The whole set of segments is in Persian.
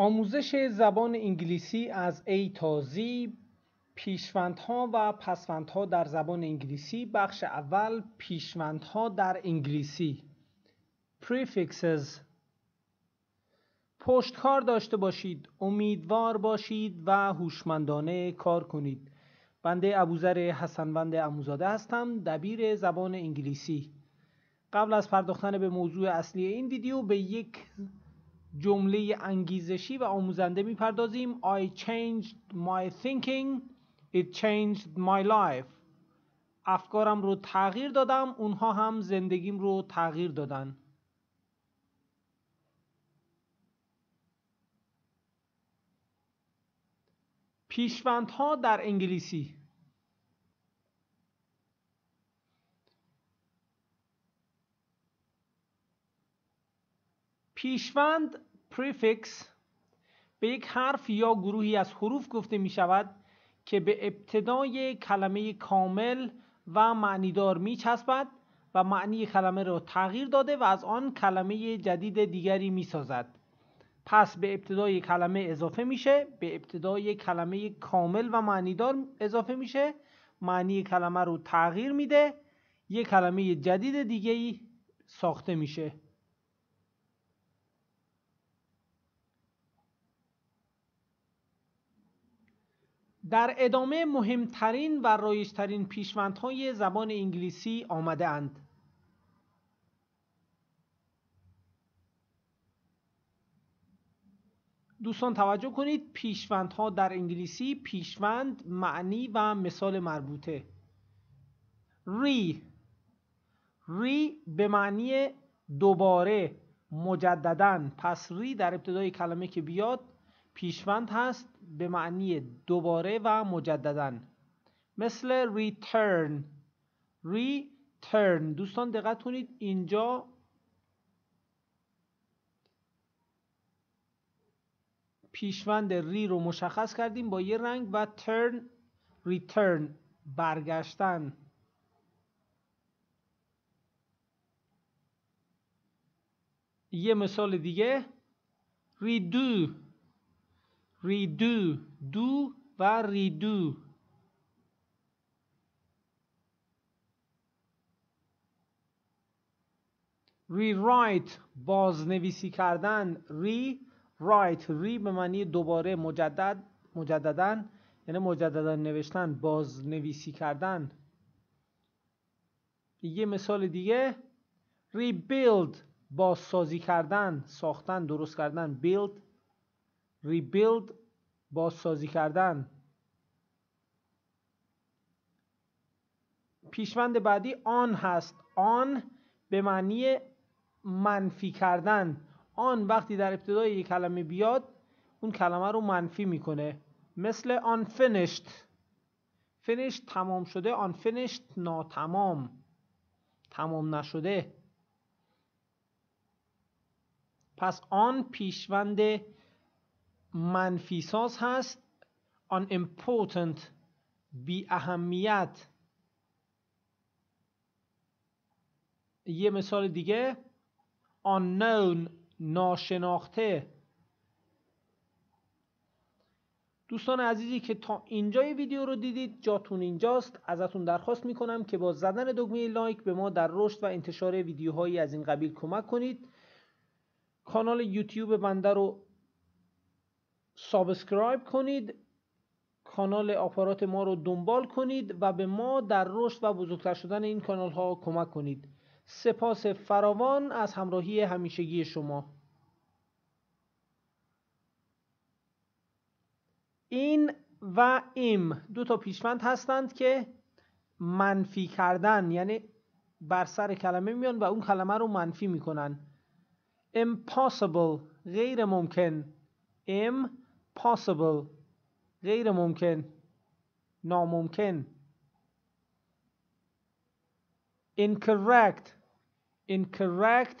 آموزش زبان انگلیسی از A تا Z پیشوندها و پسوندها در زبان انگلیسی بخش اول پیشوندها در انگلیسی prefixes پشتکار داشته باشید امیدوار باشید و هوشمندانه کار کنید بنده ابوذر حسنوند اموزاده هستم دبیر زبان انگلیسی قبل از پرداختن به موضوع اصلی این ویدیو به یک جمله انگیزشی و آموزنده میپردازیم I changed my thinking It changed my life افکارم رو تغییر دادم اونها هم زندگیم رو تغییر دادن پیشوندها در انگلیسی پیشوند پریفکس به یک حرف یا گروهی از حروف گفته می شود که به ابتدای کلمه کامل و معنیدار می چسبد و معنی کلمه را تغییر داده و از آن کلمه جدید دیگری می سازد. پس به ابتدای کلمه اضافه میشه به ابتدای کلمه کامل و معنیدار اضافه میشه معنی کلمه رو تغییر میده یک کلمه جدید دیگری ساخته میشه در ادامه مهمترین و رایجترین پیشوندهای زبان انگلیسی آمده اند. دوستان توجه کنید پیشوندها در انگلیسی پیشوند معنی و مثال مربوطه ری ری به معنی دوباره مجددا پس ری در ابتدای کلمه که بیاد پیشوند هست به معنی دوباره و مجددا مثل return return دوستان دقت کنید اینجا پیشوند ری رو مشخص کردیم با یه رنگ و turn return برگشتن یه مثال دیگه redo ریدو دو و ریدو ری رایت بازنویسی کردن ری رایت ری به معنی دوباره مجدد مجددن یعنی مجددا نوشتن بازنویسی کردن یه مثال دیگه بیلد. بازسازی کردن ساختن درست کردن بیلد ریبیلد بازسازی کردن پیشوند بعدی آن هست آن به معنی منفی کردن آن وقتی در ابتدای یک کلمه بیاد اون کلمه رو منفی میکنه مثل آن فنشت فنشت تمام شده آن فنشت ناتمام تمام نشده پس آن پیشوند منفی ساز هست آن important بی اهمیت یه مثال دیگه unknown ناشناخته دوستان عزیزی که تا اینجای ویدیو رو دیدید جاتون اینجاست ازتون درخواست میکنم که با زدن دکمه لایک به ما در رشد و انتشار ویدیوهایی از این قبیل کمک کنید کانال یوتیوب بنده رو سابسکرایب کنید کانال آپارات ما رو دنبال کنید و به ما در رشد و بزرگتر شدن این کانال ها کمک کنید سپاس فراوان از همراهی همیشگی شما این و ایم دو تا پیشمند هستند که منفی کردن یعنی بر سر کلمه میان و اون کلمه رو منفی میکنن impossible غیر ممکن impossible غیر ممکن ناممکن incorrect incorrect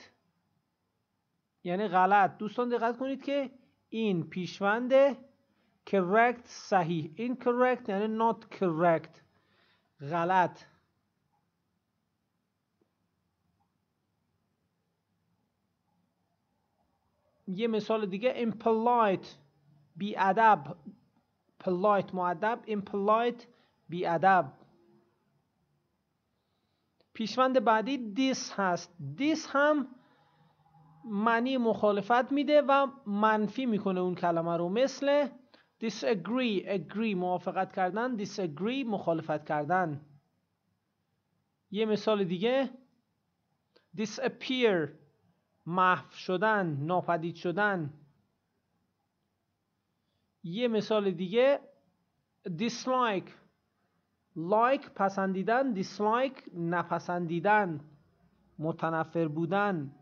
یعنی غلط دوستان دقت کنید که این پیشوند correct صحیح incorrect یعنی not correct غلط یه مثال دیگه impolite بی ادب polite معدب impolite بی ادب پیشوند بعدی this هست this هم معنی مخالفت میده و منفی میکنه اون کلمه رو مثل disagree agree موافقت کردن disagree مخالفت کردن یه مثال دیگه disappear محو شدن ناپدید شدن یه مثال دیگه دیسلایک لایک پسندیدن دیسلایک نپسندیدن متنفر بودن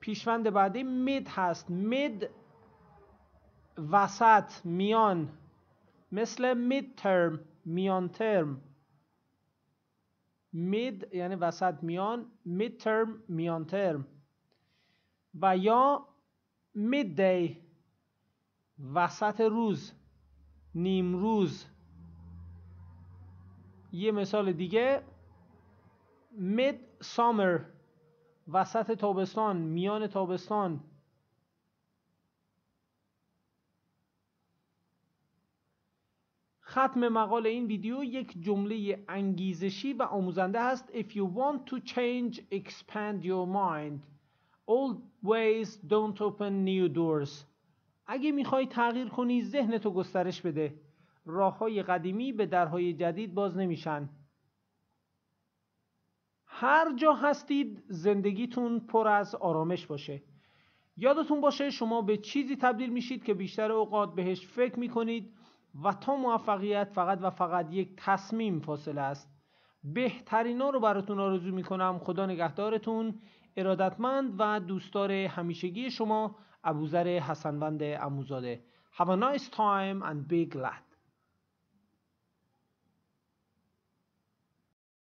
پیشوند بعدی مید هست مید وسط میان مثل مید ترم میان ترم mid یعنی وسط میان مید ترم میان ترم و یا مید دی وسط روز نیم روز یه مثال دیگه مید سامر وسط تابستان میان تابستان ختم مقال این ویدیو یک جمله انگیزشی و آموزنده است If you want to change, expand your mind Old ways don't open new doors اگه میخوای تغییر کنی ذهنتو گسترش بده راه های قدیمی به درهای جدید باز نمیشن هر جا هستید زندگیتون پر از آرامش باشه یادتون باشه شما به چیزی تبدیل میشید که بیشتر اوقات بهش فکر میکنید و تا موفقیت فقط و فقط یک تصمیم فاصله است بهترین ها رو براتون آرزو میکنم خدا نگهدارتون ارادتمند و دوستدار همیشگی شما ابوذر حسنوند اموزاده Have a nice time and be glad